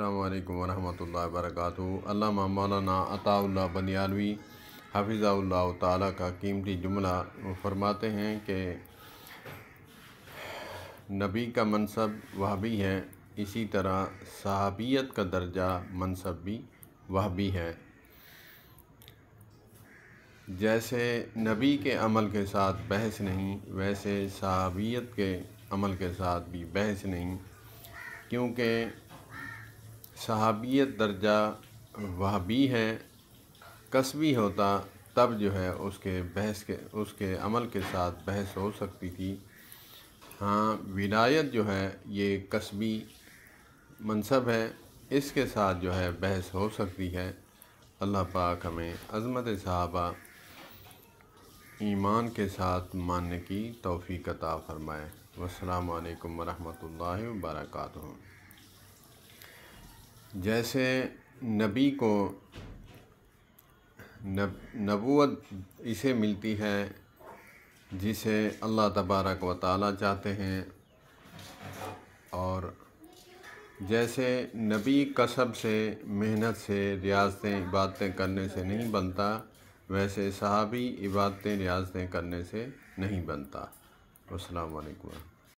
अल्लाम वरहमल वर्क मौलाना अताउल्ला बनियालवी हफिज़ाउल्ला ताली का कीमती जुमला फरमाते हैं कि नबी का मनसब वह भी है इसी तरह सहाबियत का दर्जा मनसब भी वह भी है जैसे नबी के अमल के साथ बहस नहीं वैसे सहाबियत के अमल के साथ भी बहस नहीं क्योंकि सहाबियत दर्जा वह भी है कसबी होता तब जो है उसके बहस के उसके अमल के साथ बहस हो सकती थी हाँ विनायत जो है ये कस्बी मनसब है इसके साथ जो है बहस हो सकती है अल्लाह पाक हमें अजमत साहबा ईमान के साथ मानने की तोफ़ी कता फ़रमाए वालकम वरहमल वर्का जैसे नबी को नब नबूत इसे मिलती है जिसे अल्लाह तबारक व ताली चाहते हैं और जैसे नबी कसब से मेहनत से रियाजतें इबादतें करने से नहीं बनता वैसे सहाबी इबादतें रियाजतें करने से नहीं बनता असलकम